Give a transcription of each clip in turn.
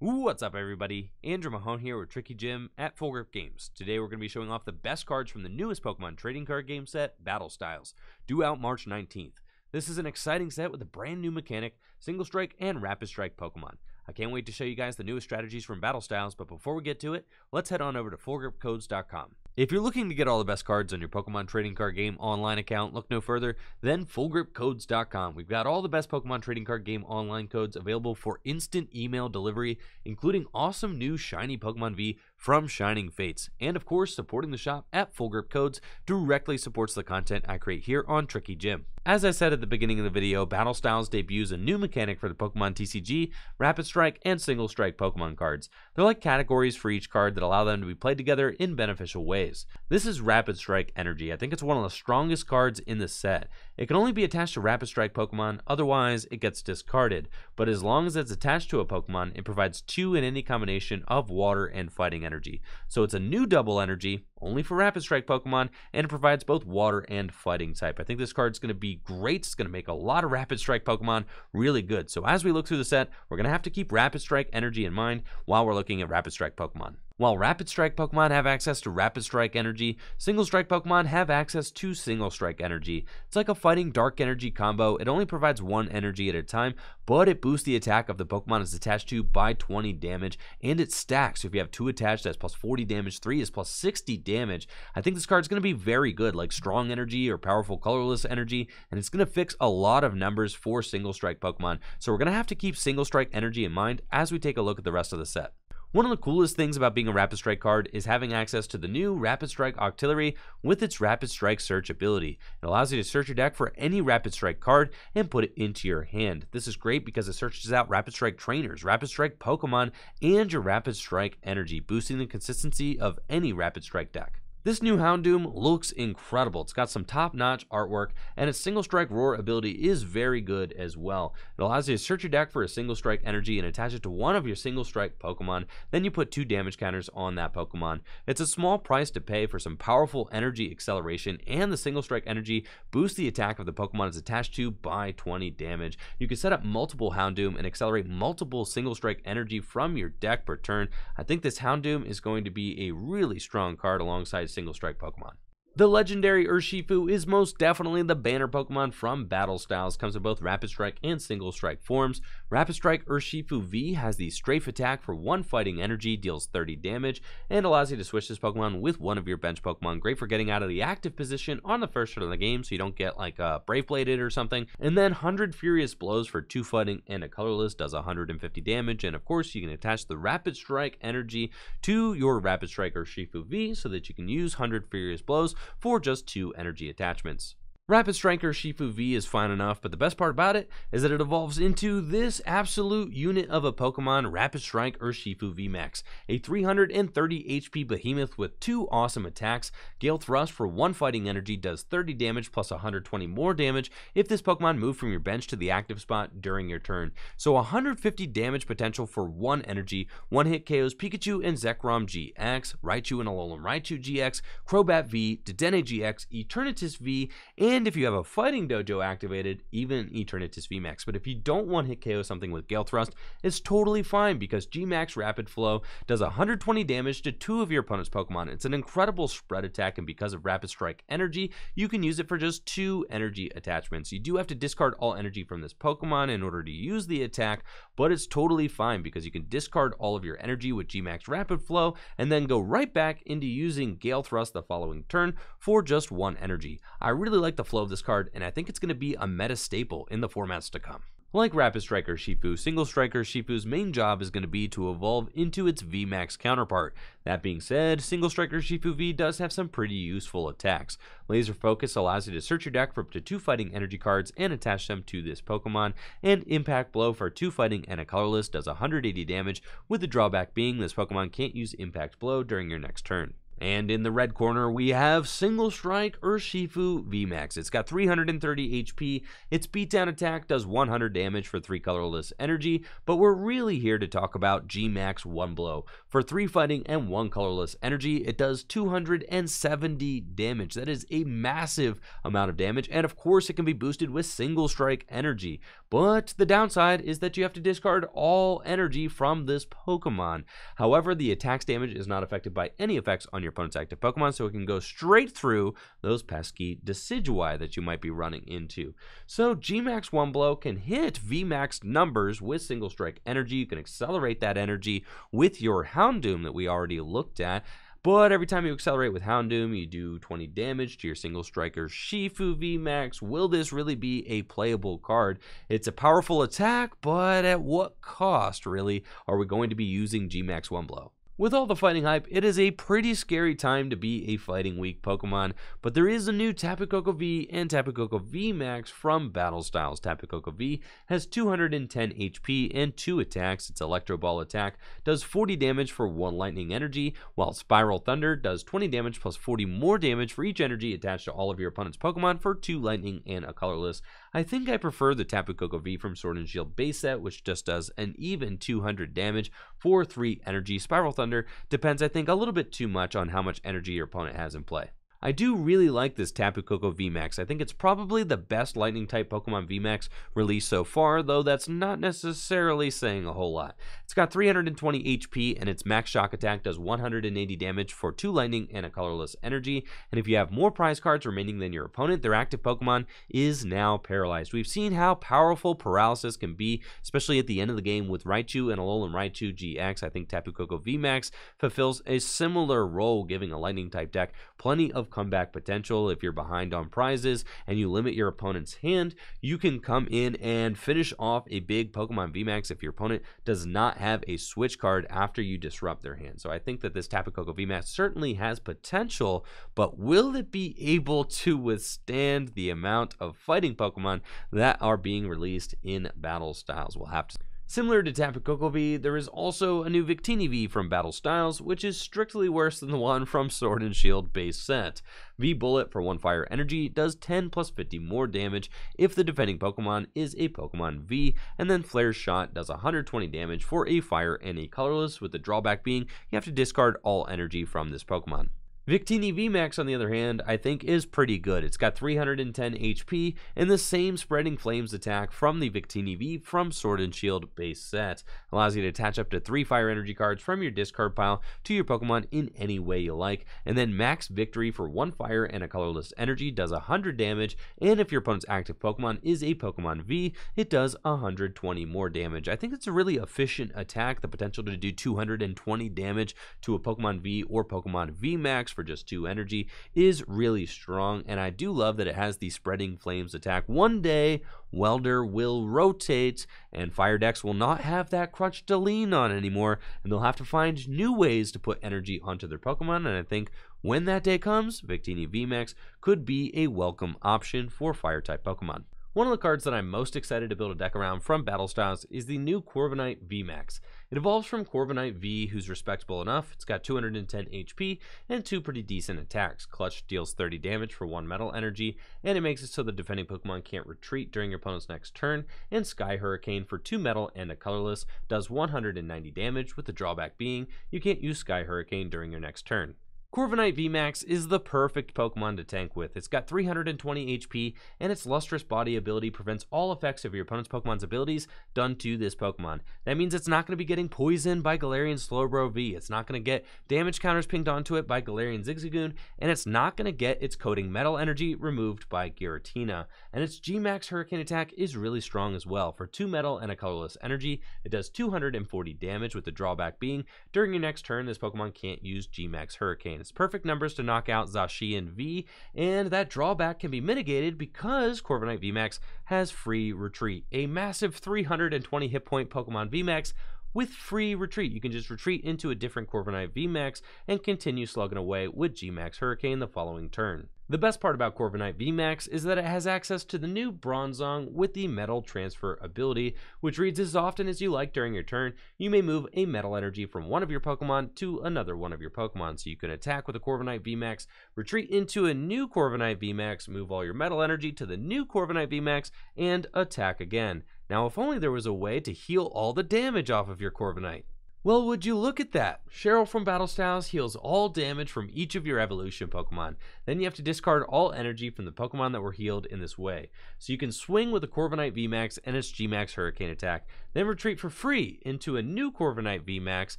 What's up, everybody? Andrew Mahone here with Tricky Jim at Full Grip Games. Today, we're going to be showing off the best cards from the newest Pokemon trading card game set, Battle Styles, due out March 19th. This is an exciting set with a brand new mechanic, Single Strike, and Rapid Strike Pokemon. I can't wait to show you guys the newest strategies from Battle Styles, but before we get to it, let's head on over to FullGripCodes.com. If you're looking to get all the best cards on your Pokemon trading card game online account, look no further than FullGripCodes.com. We've got all the best Pokemon trading card game online codes available for instant email delivery, including awesome new shiny Pokemon V from Shining Fates. And of course, supporting the shop at Full Grip Codes directly supports the content I create here on Tricky Gym. As I said at the beginning of the video, Battle Styles debuts a new mechanic for the Pokemon TCG, Rapid Strike, and Single Strike Pokemon cards. They're like categories for each card that allow them to be played together in beneficial ways plays. This is Rapid Strike Energy. I think it's one of the strongest cards in the set. It can only be attached to Rapid Strike Pokemon, otherwise it gets discarded. But as long as it's attached to a Pokemon, it provides two in any combination of water and fighting energy. So it's a new double energy, only for Rapid Strike Pokemon, and it provides both water and fighting type. I think this card's going to be great. It's going to make a lot of Rapid Strike Pokemon really good. So as we look through the set, we're going to have to keep Rapid Strike energy in mind while we're looking at Rapid Strike Pokemon. While Rapid Strike Pokemon have access to Rapid Strike energy, Single Strike Pokemon have access to Single Strike energy. It's like a fighting dark energy combo. It only provides one energy at a time, but it boosts the attack of the Pokemon it's attached to by 20 damage, and it stacks. So if you have two attached, that's plus 40 damage, three is plus 60 damage. I think this card's going to be very good, like strong energy or powerful colorless energy, and it's going to fix a lot of numbers for single strike Pokemon. So we're going to have to keep single strike energy in mind as we take a look at the rest of the set. One of the coolest things about being a Rapid Strike card is having access to the new Rapid Strike Octillery with its Rapid Strike search ability. It allows you to search your deck for any Rapid Strike card and put it into your hand. This is great because it searches out Rapid Strike trainers, Rapid Strike Pokemon, and your Rapid Strike energy, boosting the consistency of any Rapid Strike deck. This new Houndoom looks incredible. It's got some top-notch artwork, and its single strike roar ability is very good as well. It allows you to search your deck for a single strike energy and attach it to one of your single strike Pokemon, then you put two damage counters on that Pokemon. It's a small price to pay for some powerful energy acceleration, and the single strike energy boosts the attack of the Pokemon it's attached to by 20 damage. You can set up multiple Houndoom and accelerate multiple single strike energy from your deck per turn. I think this Houndoom is going to be a really strong card alongside single strike Pokemon. The legendary Urshifu is most definitely the banner Pokemon from Battle Styles, comes in both Rapid Strike and Single Strike forms. Rapid Strike Urshifu V has the Strafe attack for 1 fighting energy, deals 30 damage, and allows you to switch this Pokemon with one of your bench Pokemon. Great for getting out of the active position on the first turn of the game so you don't get like uh, Brave Bladed or something. And then 100 Furious Blows for 2 fighting and a colorless does 150 damage. And of course, you can attach the Rapid Strike energy to your Rapid Strike Urshifu V so that you can use 100 Furious Blows for just two energy attachments. Rapid Striker Shifu V is fine enough, but the best part about it is that it evolves into this absolute unit of a Pokemon, Rapid Strike or Shifu V Max, a 330 HP behemoth with two awesome attacks. Gale Thrust for one fighting energy does 30 damage plus 120 more damage if this Pokemon moved from your bench to the active spot during your turn. So 150 damage potential for one energy, one hit KOs Pikachu and Zekrom GX, Raichu and Alolan Raichu GX, Crobat V, Dedenne GX, Eternatus V, and and if you have a Fighting Dojo activated, even Eternatus VMAX. But if you don't want hit KO something with Gale Thrust, it's totally fine because GMAX Rapid Flow does 120 damage to two of your opponent's Pokemon. It's an incredible spread attack, and because of Rapid Strike energy, you can use it for just two energy attachments. You do have to discard all energy from this Pokemon in order to use the attack, but it's totally fine because you can discard all of your energy with Gmax Rapid Flow and then go right back into using Gale Thrust the following turn for just one energy. I really like the flow of this card, and I think it's going to be a meta staple in the formats to come. Like Rapid Striker Shifu, Single Striker Shifu's main job is going to be to evolve into its VMAX counterpart. That being said, Single Striker Shifu V does have some pretty useful attacks. Laser Focus allows you to search your deck for up to two fighting energy cards and attach them to this Pokemon, and Impact Blow for two fighting and a colorless does 180 damage, with the drawback being this Pokemon can't use Impact Blow during your next turn. And in the red corner, we have Single Strike Urshifu VMAX. It's got 330 HP. Its beatdown attack does 100 damage for 3 colorless energy, but we're really here to talk about GMAX One Blow. For 3 fighting and 1 colorless energy, it does 270 damage. That is a massive amount of damage, and of course it can be boosted with single strike energy. But the downside is that you have to discard all energy from this Pokemon. However, the attack's damage is not affected by any effects on your opponent's active Pokemon, so it can go straight through those pesky Decidueye that you might be running into. So Gmax One Blow can hit VMAX numbers with single strike energy. You can accelerate that energy with your Houndoom that we already looked at. But every time you accelerate with Houndoom, you do 20 damage to your single striker Shifu VMAX. Will this really be a playable card? It's a powerful attack, but at what cost, really, are we going to be using GMAX One Blow? With all the fighting hype, it is a pretty scary time to be a fighting weak Pokemon, but there is a new Tapu Koko V and Tapu Koko V Max from Battle Styles. Tapu Koko V has 210 HP and 2 attacks. Its Electro Ball attack does 40 damage for 1 Lightning Energy, while Spiral Thunder does 20 damage plus 40 more damage for each energy attached to all of your opponent's Pokemon for 2 Lightning and a colorless. I think I prefer the Tapu Koko V from Sword and Shield base set, which just does an even 200 damage for 3 energy. Spiral Thunder depends, I think, a little bit too much on how much energy your opponent has in play. I do really like this Tapu Koko VMAX. I think it's probably the best lightning type Pokemon VMAX released so far, though that's not necessarily saying a whole lot. It's got 320 HP and its max shock attack does 180 damage for two lightning and a colorless energy. And if you have more prize cards remaining than your opponent, their active Pokemon is now paralyzed. We've seen how powerful paralysis can be, especially at the end of the game with Raichu and Alolan Raichu GX. I think Tapu Koko VMAX fulfills a similar role, giving a lightning type deck plenty of comeback potential. If you're behind on prizes and you limit your opponent's hand, you can come in and finish off a big Pokemon VMAX if your opponent does not have a switch card after you disrupt their hand. So I think that this Tapu Koko VMAX certainly has potential, but will it be able to withstand the amount of fighting Pokemon that are being released in battle styles? We'll have to Similar to Tapu V, there is also a new Victini V from Battle Styles, which is strictly worse than the one from Sword and Shield base set. V Bullet for 1 Fire Energy does 10 plus 50 more damage if the defending Pokemon is a Pokemon V, and then Flare Shot does 120 damage for a Fire and a Colorless, with the drawback being you have to discard all energy from this Pokemon. Victini VMAX, on the other hand, I think is pretty good. It's got 310 HP and the same Spreading Flames attack from the Victini V from Sword and Shield base set. Allows you to attach up to three Fire Energy cards from your discard pile to your Pokemon in any way you like. And then Max Victory for one Fire and a Colorless Energy does 100 damage. And if your opponent's active Pokemon is a Pokemon V, it does 120 more damage. I think it's a really efficient attack. The potential to do 220 damage to a Pokemon V or Pokemon VMAX for just two energy is really strong, and I do love that it has the Spreading Flames attack. One day, Welder will rotate, and Fire decks will not have that crutch to lean on anymore, and they'll have to find new ways to put energy onto their Pokemon, and I think when that day comes, Victini VMAX could be a welcome option for Fire-type Pokemon. One of the cards that I'm most excited to build a deck around from Battle Styles is the new Corviknight VMAX. It evolves from Corviknight V, who's respectable enough. It's got 210 HP and two pretty decent attacks. Clutch deals 30 damage for one metal energy, and it makes it so the defending Pokemon can't retreat during your opponent's next turn. And Sky Hurricane for two metal and a colorless does 190 damage, with the drawback being you can't use Sky Hurricane during your next turn. Corviknight VMAX is the perfect Pokemon to tank with. It's got 320 HP, and its Lustrous Body ability prevents all effects of your opponent's Pokemon's abilities done to this Pokemon. That means it's not going to be getting poisoned by Galarian Slowbro V, it's not going to get damage counters pinged onto it by Galarian Zigzagoon, and it's not going to get its coating Metal Energy removed by Giratina. And its Gmax Hurricane Attack is really strong as well. For 2 Metal and a Colorless Energy, it does 240 damage with the drawback being, during your next turn, this Pokemon can't use Gmax Hurricane. It's perfect numbers to knock out Zashi and V, and that drawback can be mitigated because Corviknight VMAX has free retreat, a massive 320 hit point Pokemon VMAX with free retreat. You can just retreat into a different Corviknight VMAX and continue slugging away with GMAX Hurricane the following turn. The best part about Corviknight VMAX is that it has access to the new Bronzong with the metal transfer ability, which reads as often as you like during your turn, you may move a metal energy from one of your Pokemon to another one of your Pokemon. So you can attack with a Corviknight VMAX, retreat into a new Corviknight VMAX, move all your metal energy to the new Corviknight VMAX, and attack again. Now, if only there was a way to heal all the damage off of your Corviknight. Well, would you look at that? Cheryl from Battle Styles heals all damage from each of your evolution Pokemon. Then you have to discard all energy from the Pokemon that were healed in this way. So you can swing with the Corviknight VMAX and its GMAX Hurricane attack, then retreat for free into a new Corviknight VMAX,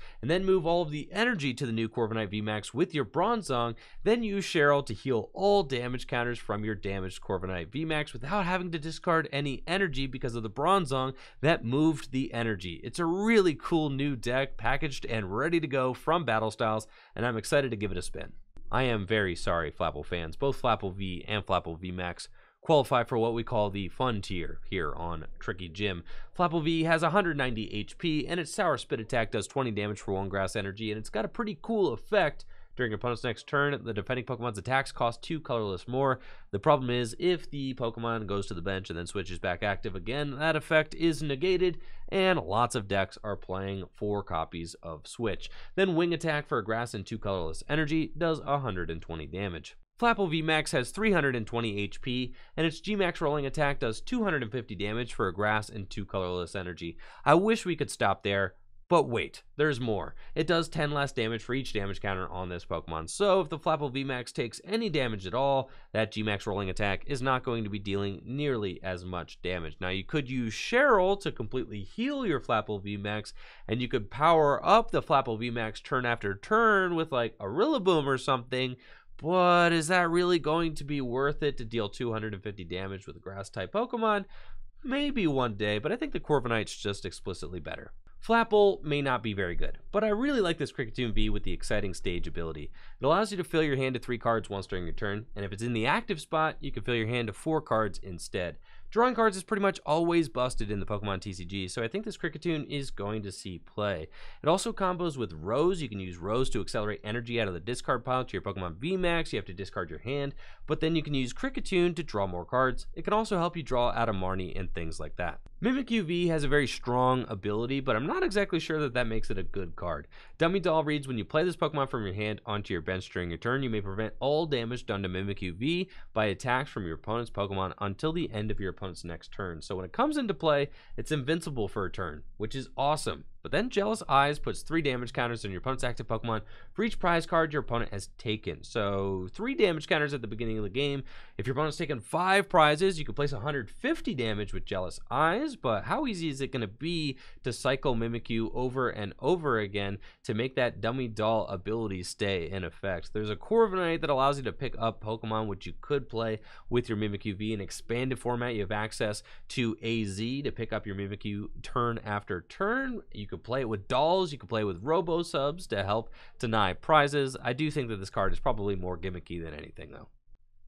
and then move all of the energy to the new Corviknight VMAX with your Bronzong, then use Cheryl to heal all damage counters from your damaged Corviknight VMAX without having to discard any energy because of the Bronzong that moved the energy. It's a really cool new deck packaged and ready to go from Battle Styles, and I'm excited to give it a spin. I am very sorry, Flapple fans. Both Flapple V and Flapple V Max qualify for what we call the fun tier here on Tricky Gym. Flapple V has 190 HP, and its Sour Spit attack does 20 damage for 1 grass energy, and it's got a pretty cool effect during opponent's next turn, the defending Pokemon's attacks cost two colorless more. The problem is, if the Pokemon goes to the bench and then switches back active again, that effect is negated, and lots of decks are playing four copies of Switch. Then Wing Attack for a grass and two colorless energy does 120 damage. Flapple VMAX has 320 HP, and its GMAX rolling attack does 250 damage for a grass and two colorless energy. I wish we could stop there, but wait, there's more. It does 10 less damage for each damage counter on this Pokemon. So if the Flapple VMAX takes any damage at all, that GMAX rolling attack is not going to be dealing nearly as much damage. Now you could use Cheryl to completely heal your Flapple VMAX, and you could power up the Flapple VMAX turn after turn with like a Rillaboom or something, but is that really going to be worth it to deal 250 damage with a grass type Pokemon? Maybe one day, but I think the Corviknight's just explicitly better. Flapple may not be very good, but I really like this Cricketune V with the exciting stage ability. It allows you to fill your hand to three cards once during your turn, and if it's in the active spot, you can fill your hand to four cards instead. Drawing cards is pretty much always busted in the Pokemon TCG, so I think this Cricketune is going to see play. It also combos with Rose. You can use Rose to accelerate energy out of the discard pile to your Pokemon VMAX. You have to discard your hand, but then you can use Cricketune to draw more cards. It can also help you draw out of Marnie and things like that. Mimic UV has a very strong ability, but I'm not exactly sure that that makes it a good card. Dummy Doll reads, when you play this Pokemon from your hand onto your bench during your turn, you may prevent all damage done to Mimic UV by attacks from your opponent's Pokemon until the end of your opponent's next turn. So when it comes into play, it's invincible for a turn, which is awesome. But then Jealous Eyes puts three damage counters on your opponent's active Pokemon for each prize card your opponent has taken. So three damage counters at the beginning of the game. If your opponent's taken five prizes, you can place 150 damage with Jealous Eyes, but how easy is it going to be to cycle Mimikyu over and over again to make that dummy doll ability stay in effect? There's a core of eight that allows you to pick up Pokemon which you could play with your Mimikyu V in expanded format. You have access to AZ to pick up your Mimikyu turn after turn. You could play it with dolls, you could play it with robo subs to help deny prizes. I do think that this card is probably more gimmicky than anything, though.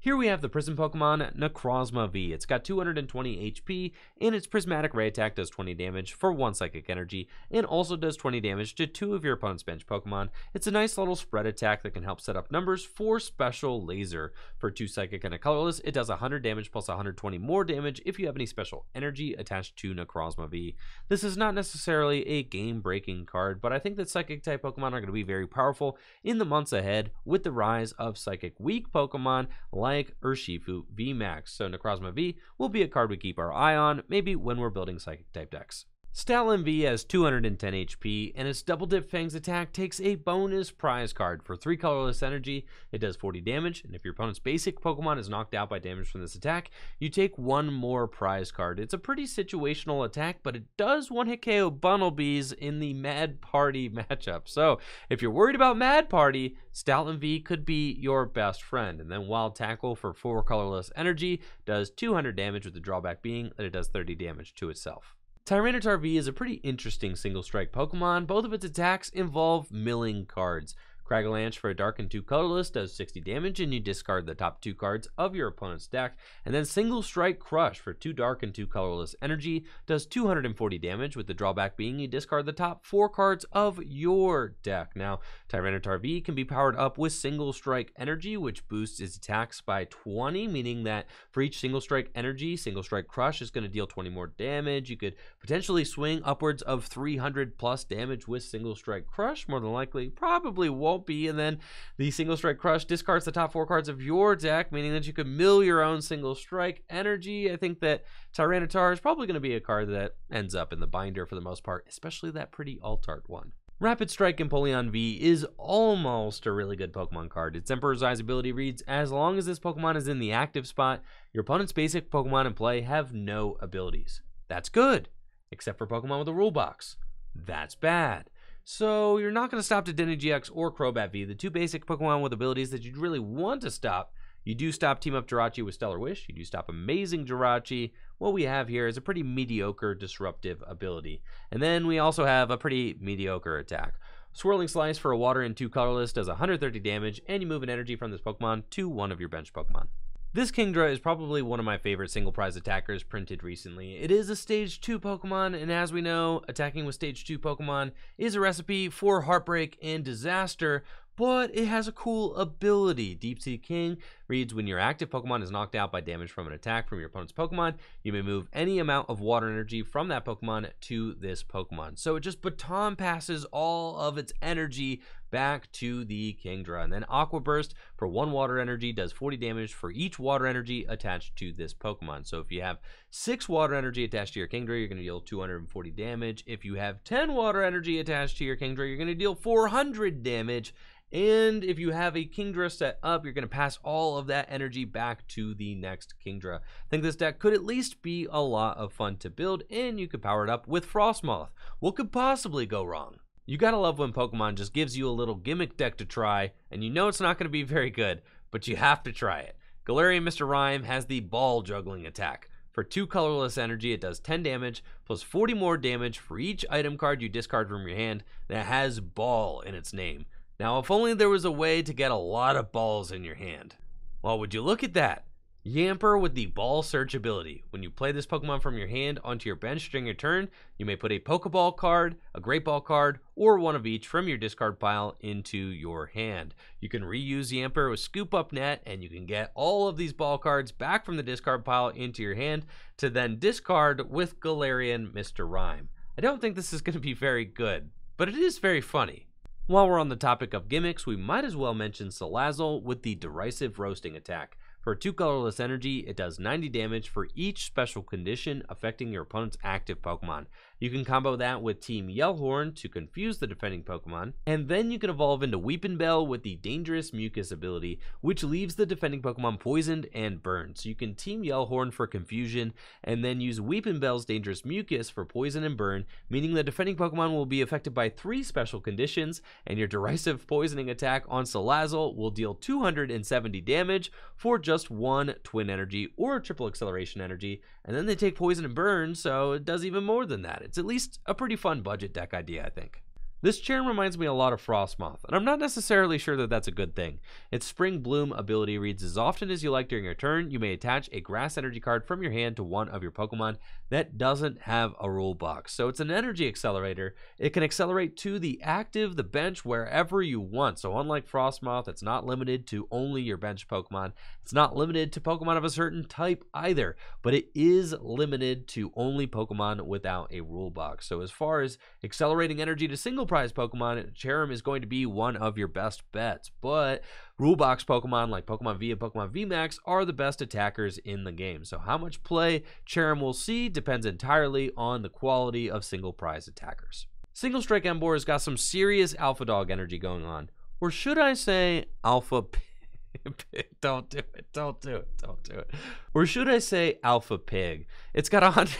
Here we have the Prism Pokemon Necrozma V. It's got 220 HP, and its Prismatic Ray attack does 20 damage for 1 Psychic Energy, and also does 20 damage to 2 of your opponent's bench Pokemon. It's a nice little spread attack that can help set up numbers for Special Laser. For 2 Psychic and a Colorless, it does 100 damage plus 120 more damage if you have any Special Energy attached to Necrozma V. This is not necessarily a game-breaking card, but I think that Psychic-type Pokemon are going to be very powerful in the months ahead with the rise of Psychic-weak Pokemon like Psychic Urshifu VMAX. So Necrozma V will be a card we keep our eye on, maybe when we're building Psychic type decks. Stalin V has 210 HP, and its Double Dip Fangs attack takes a bonus prize card. For 3 colorless energy, it does 40 damage, and if your opponent's basic Pokemon is knocked out by damage from this attack, you take one more prize card. It's a pretty situational attack, but it does one-hit KO Bunnelbees in the Mad Party matchup. So, if you're worried about Mad Party, Stalin V could be your best friend. And then Wild Tackle for 4 colorless energy does 200 damage with the drawback being that it does 30 damage to itself. Tyranitar V is a pretty interesting single strike Pokemon. Both of its attacks involve milling cards. Cragalanch for a dark and two colorless does 60 damage, and you discard the top two cards of your opponent's deck. And then Single Strike Crush for two dark and two colorless energy does 240 damage, with the drawback being you discard the top four cards of your deck. Now, Tyranitar V can be powered up with Single Strike Energy, which boosts its attacks by 20, meaning that for each Single Strike Energy, Single Strike Crush is going to deal 20 more damage. You could potentially swing upwards of 300 plus damage with Single Strike Crush, more than likely, probably won't and then the single strike crush discards the top four cards of your deck, meaning that you can mill your own single strike energy. I think that Tyranitar is probably going to be a card that ends up in the binder for the most part, especially that pretty alt art one. Rapid Strike Empoleon V is almost a really good Pokemon card. Its Emperor's Eyes ability reads, as long as this Pokemon is in the active spot, your opponent's basic Pokemon in play have no abilities. That's good, except for Pokemon with a rule box. That's bad. So you're not going to stop to GX or Crobat V, the two basic Pokemon with abilities that you'd really want to stop. You do stop Team Up Jirachi with Stellar Wish. You do stop Amazing Jirachi. What we have here is a pretty mediocre disruptive ability. And then we also have a pretty mediocre attack. Swirling Slice for a water and two colorless does 130 damage, and you move an energy from this Pokemon to one of your bench Pokemon. This Kingdra is probably one of my favorite single prize attackers printed recently. It is a stage 2 Pokemon, and as we know, attacking with stage 2 Pokemon is a recipe for heartbreak and disaster, but it has a cool ability, Deep Sea King, reads When your active Pokemon is knocked out by damage from an attack from your opponent's Pokemon, you may move any amount of water energy from that Pokemon to this Pokemon. So it just baton passes all of its energy back to the Kingdra. And then Aqua Burst for one water energy does 40 damage for each water energy attached to this Pokemon. So if you have six water energy attached to your Kingdra, you're going to deal 240 damage. If you have 10 water energy attached to your Kingdra, you're going to deal 400 damage. And if you have a Kingdra set up, you're going to pass all of of that energy back to the next Kingdra. I think this deck could at least be a lot of fun to build, and you could power it up with Frostmoth. What could possibly go wrong? You gotta love when Pokemon just gives you a little gimmick deck to try, and you know it's not gonna be very good, but you have to try it. Galarian Mr. Rhyme has the ball juggling attack. For two colorless energy, it does 10 damage plus 40 more damage for each item card you discard from your hand that has ball in its name. Now, if only there was a way to get a lot of balls in your hand. Well, would you look at that? Yamper with the ball search ability. When you play this Pokemon from your hand onto your bench during your turn, you may put a Pokeball card, a Great Ball card, or one of each from your discard pile into your hand. You can reuse Yamper with Scoop Up Net, and you can get all of these ball cards back from the discard pile into your hand to then discard with Galarian Mr. Rhyme. I don't think this is going to be very good, but it is very funny. While we're on the topic of gimmicks, we might as well mention Salazzle with the derisive roasting attack. For 2 colorless energy, it does 90 damage for each special condition affecting your opponent's active Pokemon. You can combo that with Team Yellhorn to confuse the defending Pokemon, and then you can evolve into Weeping Bell with the Dangerous Mucus ability, which leaves the defending Pokemon poisoned and burned. So you can Team Yellhorn for confusion, and then use Weeping Bell's Dangerous Mucus for poison and burn, meaning the defending Pokemon will be affected by three special conditions, and your derisive poisoning attack on Salazzle will deal 270 damage for just one Twin Energy or Triple Acceleration Energy, and then they take poison and burn, so it does even more than that. It's at least a pretty fun budget deck idea, I think. This charm reminds me a lot of Frostmoth, and I'm not necessarily sure that that's a good thing. Its Spring Bloom ability reads, as often as you like during your turn, you may attach a grass energy card from your hand to one of your Pokemon that doesn't have a rule box. So it's an energy accelerator. It can accelerate to the active, the bench, wherever you want. So unlike Frostmoth, it's not limited to only your bench Pokemon. It's not limited to Pokemon of a certain type either, but it is limited to only Pokemon without a rule box. So as far as accelerating energy to single Prize Pokemon, Cherim is going to be one of your best bets. But rulebox Pokemon like Pokemon V and Pokemon VMAX are the best attackers in the game. So how much play Cherim will see depends entirely on the quality of single prize attackers. Single Strike Embor has got some serious Alpha Dog energy going on. Or should I say Alpha Pig? don't do it. Don't do it. Don't do it. Or should I say Alpha Pig? It's got a hundred...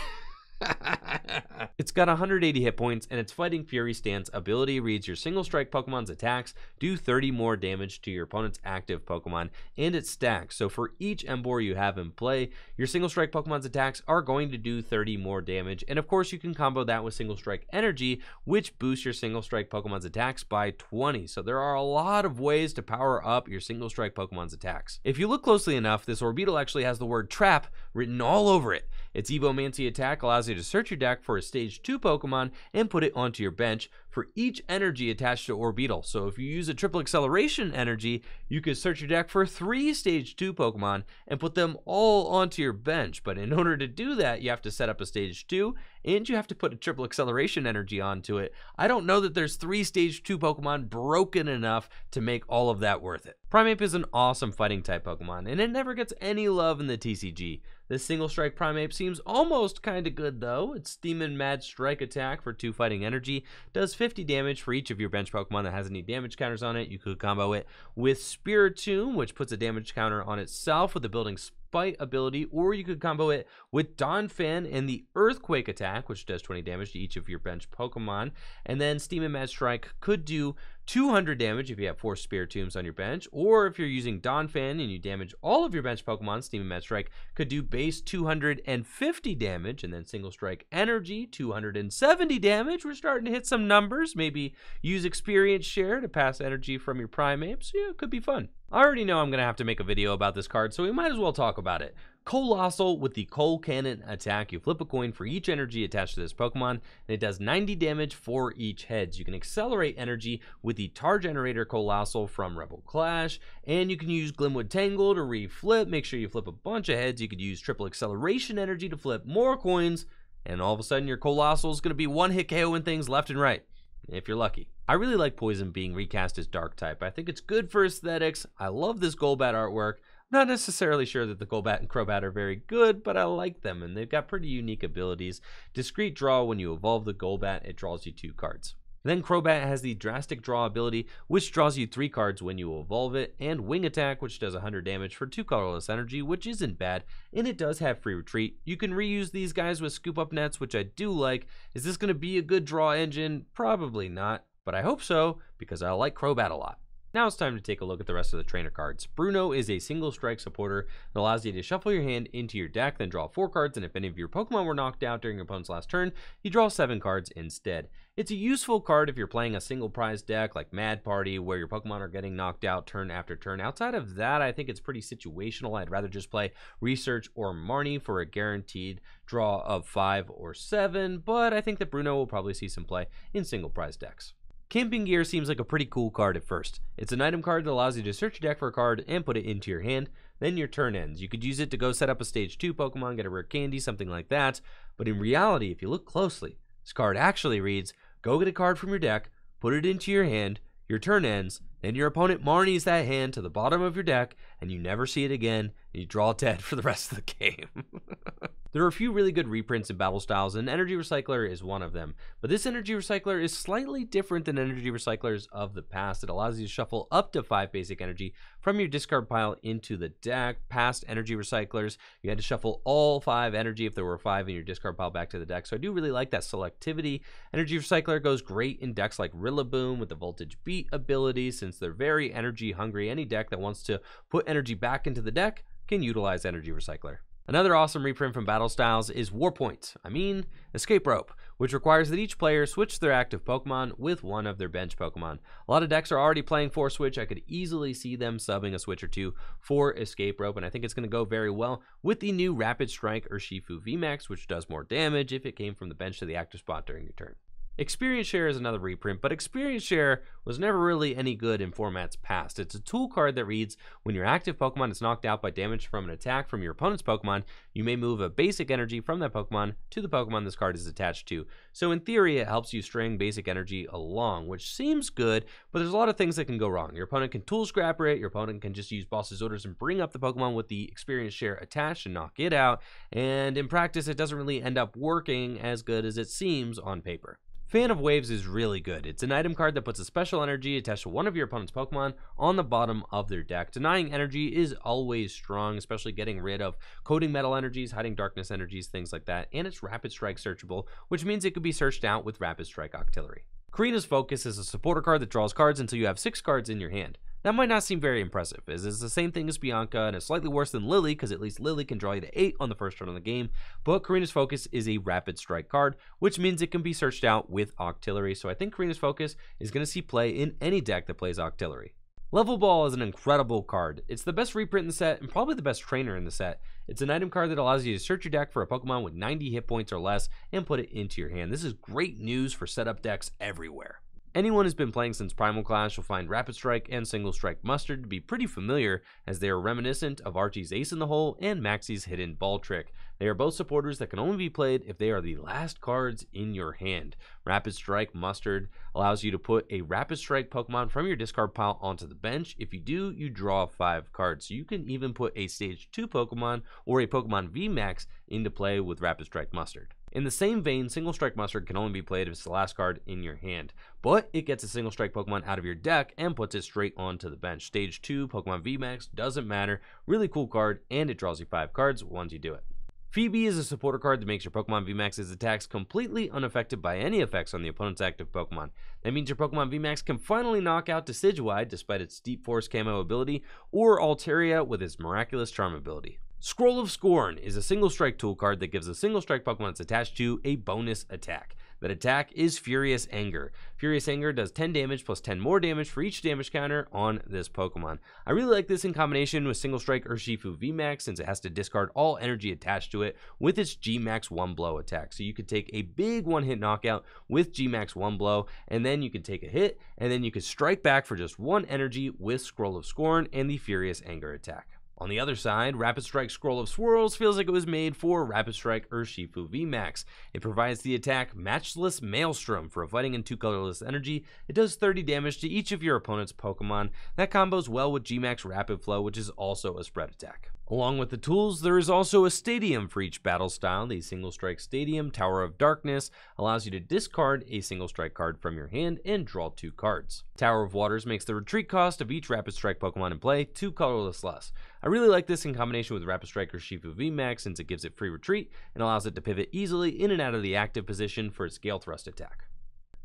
it's got 180 hit points, and its Fighting Fury stance ability reads your single strike Pokemon's attacks do 30 more damage to your opponent's active Pokemon, and it stacks. So for each Embor you have in play, your single strike Pokemon's attacks are going to do 30 more damage. And of course, you can combo that with single strike energy, which boosts your single strike Pokemon's attacks by 20. So there are a lot of ways to power up your single strike Pokemon's attacks. If you look closely enough, this Orbital actually has the word trap written all over it. Its Evomancy attack allows you to search your deck for a stage 2 Pokemon and put it onto your bench for each energy attached to Orbeetle. So if you use a triple acceleration energy, you can search your deck for three stage 2 Pokemon and put them all onto your bench. But in order to do that, you have to set up a stage 2 and you have to put a triple acceleration energy onto it. I don't know that there's three stage 2 Pokemon broken enough to make all of that worth it. Primeape is an awesome fighting type Pokemon and it never gets any love in the TCG. This single strike primate seems almost kinda good though. Its Demon Mad Strike attack for 2 fighting energy does 50 damage for each of your bench Pokemon that has any damage counters on it. You could combo it with Spiritomb, which puts a damage counter on itself with the building Spite ability, or you could combo it with Donphan and the Earthquake attack, which does 20 damage to each of your bench Pokemon. And then Steam and Mad Strike could do 200 damage if you have four Spear Tombs on your bench, or if you're using Donphan and you damage all of your bench Pokemon, Steam and Strike could do base 250 damage, and then Single Strike Energy 270 damage. We're starting to hit some numbers. Maybe use Experience Share to pass energy from your Primeape, so yeah, it could be fun. I already know I'm going to have to make a video about this card, so we might as well talk about it. Colossal with the Coal Cannon attack. You flip a coin for each energy attached to this Pokemon, and it does 90 damage for each head. So you can accelerate energy with the Tar Generator Colossal from Rebel Clash, and you can use Glimwood Tangle to reflip. Make sure you flip a bunch of heads. You could use Triple Acceleration Energy to flip more coins, and all of a sudden your Colossal is going to be one hit KOing things left and right if you're lucky. I really like Poison being recast as Dark type. I think it's good for aesthetics. I love this Golbat artwork. Not necessarily sure that the Golbat and Crobat are very good, but I like them and they've got pretty unique abilities. Discrete draw when you evolve the Golbat, it draws you two cards. Then Crobat has the Drastic Draw ability, which draws you 3 cards when you evolve it, and Wing Attack, which does 100 damage for 2 colorless energy, which isn't bad, and it does have free retreat. You can reuse these guys with Scoop Up Nets, which I do like. Is this going to be a good draw engine? Probably not, but I hope so, because I like Crobat a lot. Now it's time to take a look at the rest of the trainer cards. Bruno is a single strike supporter that allows you to shuffle your hand into your deck, then draw four cards, and if any of your Pokemon were knocked out during your opponent's last turn, you draw seven cards instead. It's a useful card if you're playing a single prize deck like Mad Party, where your Pokemon are getting knocked out turn after turn. Outside of that, I think it's pretty situational. I'd rather just play Research or Marnie for a guaranteed draw of five or seven, but I think that Bruno will probably see some play in single prize decks. Camping Gear seems like a pretty cool card at first. It's an item card that allows you to search your deck for a card and put it into your hand. Then your turn ends. You could use it to go set up a stage 2 Pokemon, get a rare candy, something like that. But in reality, if you look closely, this card actually reads Go get a card from your deck, put it into your hand, your turn ends, then your opponent Marnies that hand to the bottom of your deck, and you never see it again you draw dead for the rest of the game. there are a few really good reprints in battle styles, and Energy Recycler is one of them. But this Energy Recycler is slightly different than Energy Recyclers of the past. It allows you to shuffle up to five basic energy from your discard pile into the deck. Past Energy Recyclers, you had to shuffle all five energy if there were five in your discard pile back to the deck. So I do really like that selectivity. Energy Recycler goes great in decks like Rillaboom with the Voltage Beat ability, since they're very energy hungry. Any deck that wants to put energy back into the deck can utilize Energy Recycler. Another awesome reprint from Battle Styles is War Points. I mean Escape Rope, which requires that each player switch their active Pokemon with one of their bench Pokemon. A lot of decks are already playing 4-Switch. I could easily see them subbing a switch or two for Escape Rope, and I think it's going to go very well with the new Rapid Strike or Shifu VMAX, which does more damage if it came from the bench to the active spot during your turn. Experience Share is another reprint, but Experience Share was never really any good in formats past. It's a tool card that reads, when your active Pokemon is knocked out by damage from an attack from your opponent's Pokemon, you may move a basic energy from that Pokemon to the Pokemon this card is attached to. So in theory, it helps you string basic energy along, which seems good, but there's a lot of things that can go wrong. Your opponent can tool scrapper it, your opponent can just use boss's orders and bring up the Pokemon with the Experience Share attached and knock it out, and in practice, it doesn't really end up working as good as it seems on paper. Fan of Waves is really good. It's an item card that puts a special energy attached to one of your opponent's Pokemon on the bottom of their deck. Denying energy is always strong, especially getting rid of coding metal energies, hiding darkness energies, things like that. And it's Rapid Strike searchable, which means it could be searched out with Rapid Strike Octillery. Karina's Focus is a supporter card that draws cards until you have six cards in your hand. That might not seem very impressive, as it's the same thing as Bianca, and it's slightly worse than Lily, because at least Lily can draw you to 8 on the first turn of the game, but Karina's Focus is a rapid strike card, which means it can be searched out with Octillery, so I think Karina's Focus is going to see play in any deck that plays Octillery. Level Ball is an incredible card. It's the best reprint in the set, and probably the best trainer in the set. It's an item card that allows you to search your deck for a Pokemon with 90 hit points or less and put it into your hand. This is great news for setup decks everywhere. Anyone who's been playing since Primal Clash will find Rapid Strike and Single Strike Mustard to be pretty familiar as they are reminiscent of Archie's Ace in the Hole and Maxi's Hidden Ball Trick. They are both supporters that can only be played if they are the last cards in your hand. Rapid Strike Mustard allows you to put a Rapid Strike Pokemon from your discard pile onto the bench. If you do, you draw five cards. So you can even put a Stage 2 Pokemon or a Pokemon VMAX into play with Rapid Strike Mustard. In the same vein, Single Strike Monster can only be played if it's the last card in your hand, but it gets a Single Strike Pokemon out of your deck and puts it straight onto the bench. Stage 2, Pokemon VMAX, doesn't matter, really cool card, and it draws you 5 cards once you do it. Phoebe is a supporter card that makes your Pokemon VMAX's attacks completely unaffected by any effects on the opponent's active Pokemon. That means your Pokemon VMAX can finally knock out Decidueye despite its Deep Force Camo ability, or Altaria with its Miraculous Charm ability. Scroll of Scorn is a single strike tool card that gives a single strike Pokemon it's attached to a bonus attack. That attack is Furious Anger. Furious Anger does 10 damage plus 10 more damage for each damage counter on this Pokemon. I really like this in combination with Single Strike Urshifu VMAX since it has to discard all energy attached to it with its GMAX one blow attack. So you could take a big one hit knockout with GMAX one blow, and then you could take a hit, and then you could strike back for just one energy with Scroll of Scorn and the Furious Anger attack. On the other side, Rapid Strike Scroll of Swirls feels like it was made for Rapid Strike Urshifu VMAX. It provides the attack Matchless Maelstrom for fighting in two colorless energy. It does 30 damage to each of your opponent's Pokemon. That combos well with GMAX Rapid Flow, which is also a spread attack. Along with the tools, there is also a stadium for each battle style. The Single Strike Stadium Tower of Darkness allows you to discard a single strike card from your hand and draw two cards. Tower of Waters makes the retreat cost of each Rapid Strike Pokemon in play two colorless less. I really like this in combination with Rapid Striker Shifu VMAX since it gives it free retreat and allows it to pivot easily in and out of the active position for its Gale Thrust attack.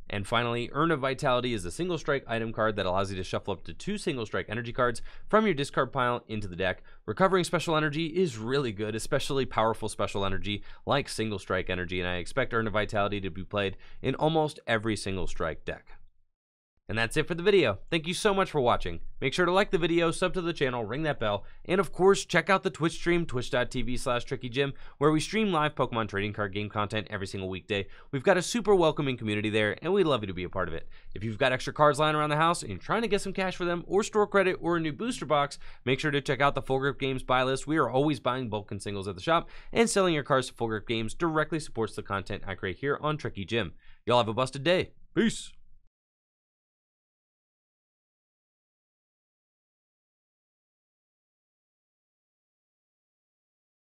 And finally, Urn of Vitality is a single strike item card that allows you to shuffle up to two single strike energy cards from your discard pile into the deck. Recovering special energy is really good, especially powerful special energy like single strike energy, and I expect Urn of Vitality to be played in almost every single strike deck. And that's it for the video. Thank you so much for watching. Make sure to like the video, sub to the channel, ring that bell, and of course, check out the Twitch stream, twitch.tv slash trickygym, where we stream live Pokemon trading card game content every single weekday. We've got a super welcoming community there, and we'd love you to be a part of it. If you've got extra cards lying around the house and you're trying to get some cash for them, or store credit, or a new booster box, make sure to check out the Full Grip Games buy list. We are always buying bulk and singles at the shop, and selling your cards to Full Grip Games directly supports the content I create here on Tricky Gym. Y'all have a busted day. Peace.